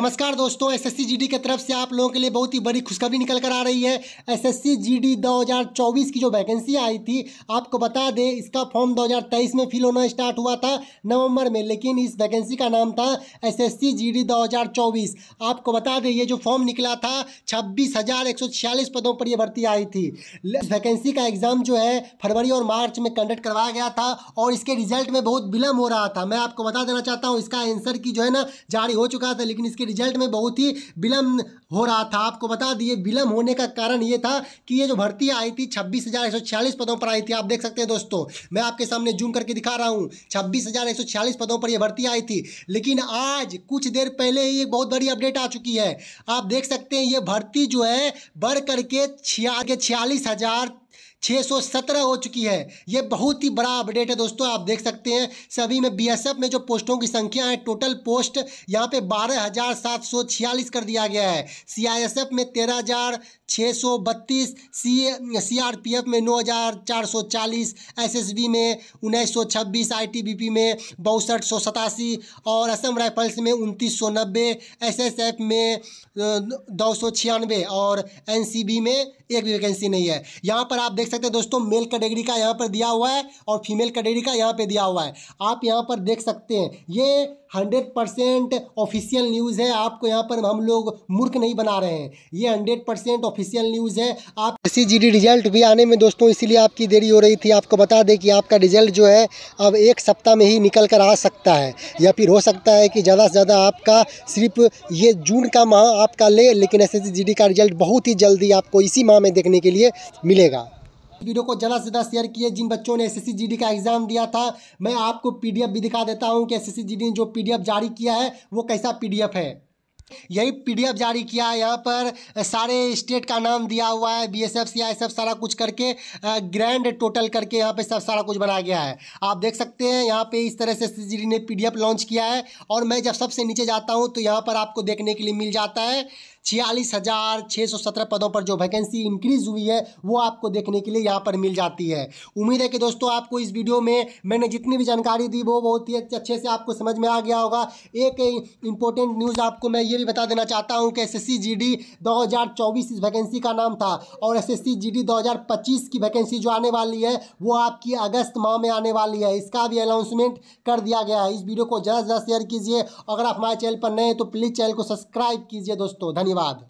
नमस्कार दोस्तों SSC GD की तरफ से आप लोगों के लिए बहुत ही बड़ी खुशखबरी निकल कर आ रही है एसएससी जीडी 2024 की जो वैकेंसी आई थी आपको बता दें इसका फॉर्म 2023 में फिल होना स्टार्ट हुआ था नवंबर में लेकिन इस वैकेंसी का नाम था एसएससी जीडी 2024 आपको बता दें ये जो फॉर्म निकला था छब्बीस पदों पर यह भर्ती आई थी इस वैकेंसी का एग्ज़ाम जो है फरवरी और मार्च में कंडक्ट करवाया गया था और इसके रिजल्ट में बहुत विलम्ब हो रहा था मैं आपको बता देना चाहता हूँ इसका आंसर की जो है ना जारी हो चुका था लेकिन इसके रिजल्ट में बहुत ही विलम्ब हो रहा था आपको बता दिए विलम्ब होने का कारण ये था कि ये जो भर्ती आई थी छब्बीस हज़ार एक सौ छियालीस पदों पर आई थी आप देख सकते हैं दोस्तों मैं आपके सामने जूम करके दिखा रहा हूँ छब्बीस हज़ार एक सौ छियालीस पदों पर यह भर्ती आई थी लेकिन आज कुछ देर पहले ही एक बहुत बड़ी अपडेट आ चुकी है आप देख सकते हैं ये भर्ती जो है बढ़ करके छिया के छियालीस हज़ार 617 हो चुकी है ये बहुत ही बड़ा अपडेट है दोस्तों आप देख सकते हैं सभी में बीएसएफ में जो पोस्टों की संख्या है टोटल पोस्ट यहाँ पे बारह हज़ार सात सौ छियालीस कर दिया गया है सीआईएसएफ में तेरह हज़ार छः सौ बत्तीस सी सीआरपीएफ में नौ हज़ार चार सौ चालीस एसएसबी में उन्नीस सौ छब्बीस आईटीबीपी में बासठ सौ सतासी और असम राइफल्स में उनतीस सौ नब्बे एसएसएफ में दो सौ छियानवे और बी में एक भी वैकेंसी नहीं है यहाँ पर आप देख देख सकते हैं दोस्तों मेल कैटेगरी का यहाँ पर दिया हुआ है और फीमेल कैटेगरी का यहाँ पर दिया हुआ है आप यहाँ पर देख सकते हैं ये हंड्रेड परसेंट ऑफिशियल न्यूज़ है आपको यहाँ पर हम लोग मूर्ख नहीं बना रहे हैं ये हंड्रेड परसेंट ऑफिशियल न्यूज़ है आप एस रिजल्ट भी आने में दोस्तों इसीलिए आपकी देरी हो रही थी आपको बता दें कि आपका रिजल्ट जो है अब एक सप्ताह में ही निकल कर आ सकता है या फिर हो सकता है कि ज़्यादा से ज़्यादा आपका सिर्फ ये जून का माह आपका ले लेकिन एस का रिजल्ट बहुत ही जल्दी आपको इसी माह में देखने के लिए मिलेगा वीडियो को ज़्यादा से ज़्यादा शेयर किए जिन बच्चों ने एस जीडी का एग्ज़ाम दिया था मैं आपको पीडीएफ भी दिखा देता हूँ कि एस ने जो पीडीएफ जारी किया है वो कैसा पीडीएफ है यही पीडीएफ जारी किया है यहाँ पर सारे स्टेट का नाम दिया हुआ है बीएसएफ सीआईएसएफ सारा कुछ करके ग्रैंड टोटल करके यहाँ पे सब सारा कुछ बनाया गया है आप देख सकते हैं यहाँ पे इस तरह से सीजीडी ने पीडीएफ लॉन्च किया है और मैं जब सबसे नीचे जाता हूँ तो यहाँ पर आपको देखने के लिए मिल जाता है छियालीस हज़ार छः सौ सत्रह पदों पर जो वैकेंसी इंक्रीज हुई है वो आपको देखने के लिए यहाँ पर मिल जाती है उम्मीद है कि दोस्तों आपको इस वीडियो में मैंने जितनी भी जानकारी दी वो बहुत ही अच्छे से आपको समझ में आ गया होगा एक इम्पोर्टेंट न्यूज़ आपको मैं ये भी बता देना चाहता हूँ कि S S C G D इस वैकेंसी का नाम था और S S C G D पच्चीस की वैकेंसी जो आने वाली है वो आपकी अगस्त माह में आने वाली है इसका भी अनाउंसमेंट कर दिया गया है इस वीडियो को ज़्यादा से ज़्यादा शेयर कीजिए अगर आप हमारे चैनल पर नए हैं तो प्लीज़ चैनल को सब्सक्राइब कीजिए दोस्तों धन्यवाद